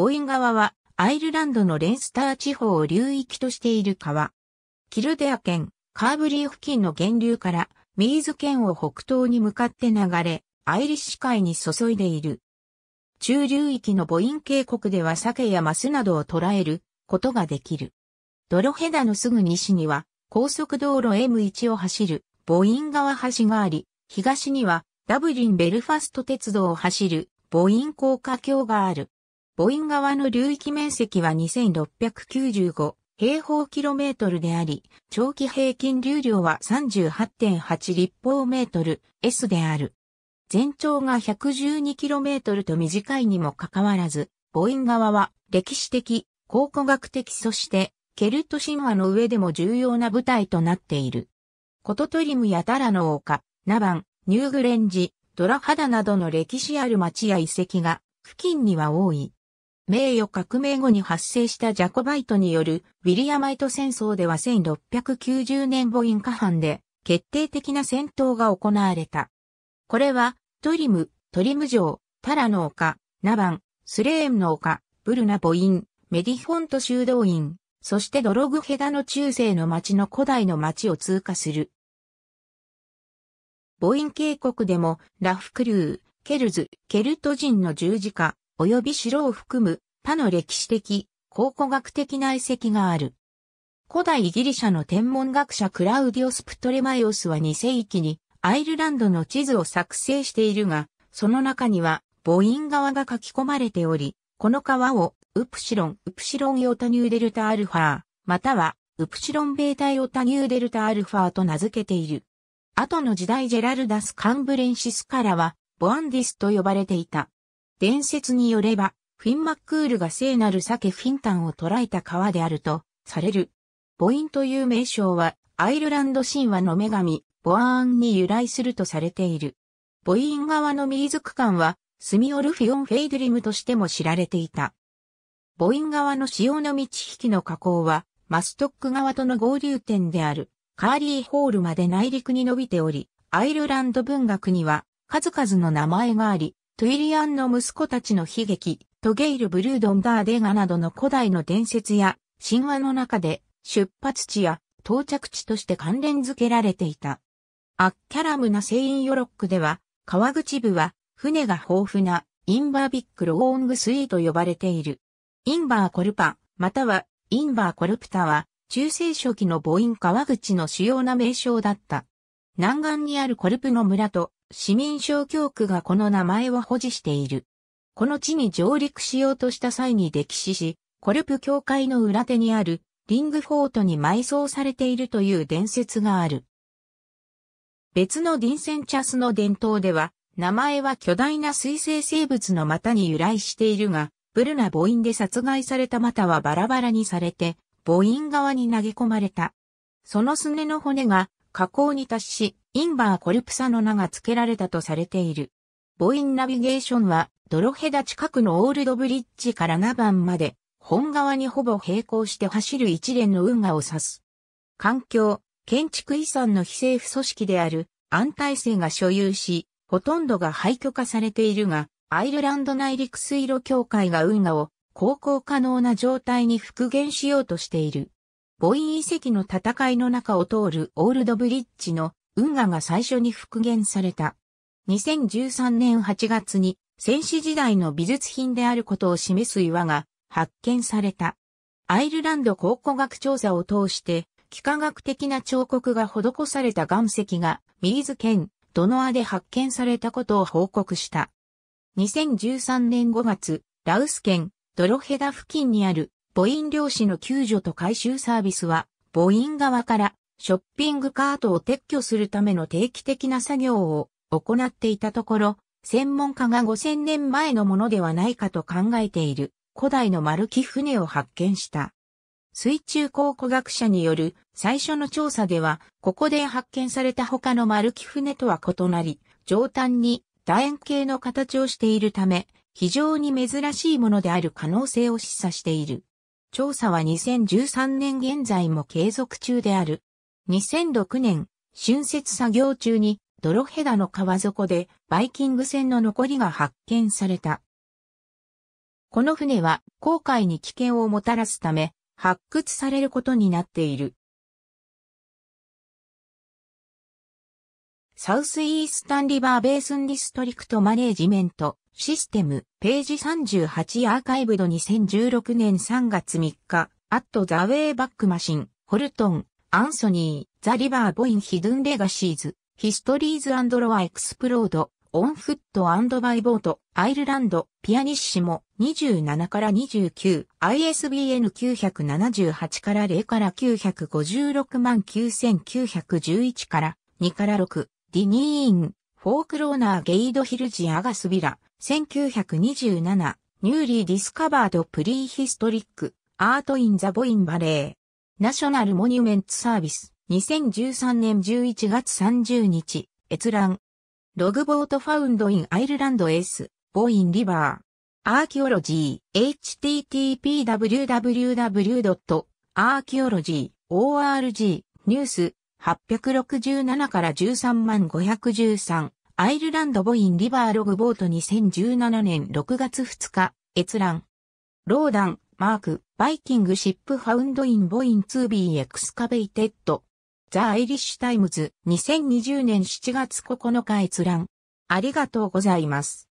ボイン川はアイルランドのレンスター地方を流域としている川。キルデア県、カーブリー付近の源流からミーズ県を北東に向かって流れ、アイリッシュ海に注いでいる。中流域のボイン渓谷では鮭やマスなどを捕らえることができる。ドロヘダのすぐ西には高速道路 M1 を走るボイン川橋があり、東にはダブリン・ベルファスト鉄道を走るボイン高架橋がある。母音側の流域面積は2695平方キロメートルであり、長期平均流量は38.8立方メートル S である。全長が1 1 2キロメートルと短いにもかかわらず、母音側は歴史的、考古学的そして、ケルト神話の上でも重要な舞台となっている。コトトリムやタラの丘、ナバン、ニューグレンジ、ドラハダなどの歴史ある町や遺跡が付近には多い。名誉革命後に発生したジャコバイトによるウィリアマイト戦争では1690年母音下半で決定的な戦闘が行われた。これはトリム、トリム城、タラの丘、ナバン、スレームの丘、ブルナ母ン、メディフォント修道院、そしてドログヘダの中世の町の古代の町を通過する。ボイン渓谷でも、ラフクルー、ケルズ、ケルト人の十字架、及び城を含む他の歴史的、考古学的な遺跡がある。古代ギリシャの天文学者クラウディオス・プトレマイオスは2世紀にアイルランドの地図を作成しているが、その中には母音川が書き込まれており、この川をウプシロン、ウプシロンヨタニューデルタアルファー、またはウプシロンベータヨタニューデルタアルファーと名付けている。後の時代ジェラルダス・カンブレンシスからはボアンディスと呼ばれていた。伝説によれば、フィンマックールが聖なる鮭フィンタンを捕らえた川であると、される。ボインという名称は、アイルランド神話の女神、ボアーンに由来するとされている。ボイン川のミーズ区間は、スミオルフィオンフェイドリムとしても知られていた。ボイン川の潮の満ち引きの河口は、マストック川との合流点である、カーリーホールまで内陸に伸びており、アイルランド文学には、数々の名前があり、トゥイリアンの息子たちの悲劇、トゲイル・ブルードンダーデガなどの古代の伝説や神話の中で出発地や到着地として関連づけられていた。アッキャラムなセインヨロックでは、川口部は船が豊富なインバービックローングスイーと呼ばれている。インバーコルパ、またはインバーコルプタは中世初期の母音川口の主要な名称だった。南岸にあるコルプの村と市民小教区がこの名前を保持している。この地に上陸しようとした際に歴史し、コルプ教会の裏手にあるリングフォートに埋葬されているという伝説がある。別のディンセンチャスの伝統では、名前は巨大な水生生物の股に由来しているが、ブルナ母音で殺害された股はバラバラにされて、母音側に投げ込まれた。そのすねの骨が河口に達し、インバーコルプサの名が付けられたとされている。ボインナビゲーションは、ドロヘダ近くのオールドブリッジからナ番まで、本側にほぼ並行して走る一連の運河を指す。環境、建築遺産の非政府組織である、安泰性が所有し、ほとんどが廃墟化されているが、アイルランド内陸水路協会が運河を、航行可能な状態に復元しようとしている。ボイン遺跡の戦いの中を通るオールドブリッジの運河が最初に復元された。2013年8月に戦士時代の美術品であることを示す岩が発見された。アイルランド考古学調査を通して、幾何学的な彫刻が施された岩石がミリズ県ドノアで発見されたことを報告した。2013年5月、ラウス県ドロヘダ付近にある母音漁師の救助と回収サービスは、母音側からショッピングカートを撤去するための定期的な作業を行っていたところ、専門家が5000年前のものではないかと考えている古代の丸木船を発見した。水中考古学者による最初の調査では、ここで発見された他の丸木船とは異なり、上端に楕円形の形をしているため、非常に珍しいものである可能性を示唆している。調査は2013年現在も継続中である。2006年、春節作業中に、泥下ヘダの川底で、バイキング船の残りが発見された。この船は、航海に危険をもたらすため、発掘されることになっている。サウスイースタンリバーベースンディストリクトマネージメントシステムページ38アーカイブド2016年3月3日アットザウェイバックマシンホルトンアンソニーザリバーボインヒドゥンレガシーズヒストリーズロアエクスプロードオンフットバイボート、アイルランド、ピアニッシモ、27から29、ISBN 978から0から956万9911から2から6、ディニーン、フォークローナーゲイドヒルジアガスビラ、1927、ニューリーディスカバードプリーヒストリック、アートインザボインバレー、ナショナルモニュメント・サービス、2013年11月30日、閲覧。ログボートファウンドインアイルランドエース、ボインリバー。アーキオロジー、h t t p w w w a r c h e o l o g y o r g ニュース、867から13万513、アイルランドボインリバーログボート2017年6月2日、閲覧。ローダン、マーク、バイキングシップハウンドインボイン 2B エクスカベイテッド。ザ・アイリッシュ・タイムズ2020年7月9日閲覧。ありがとうございます。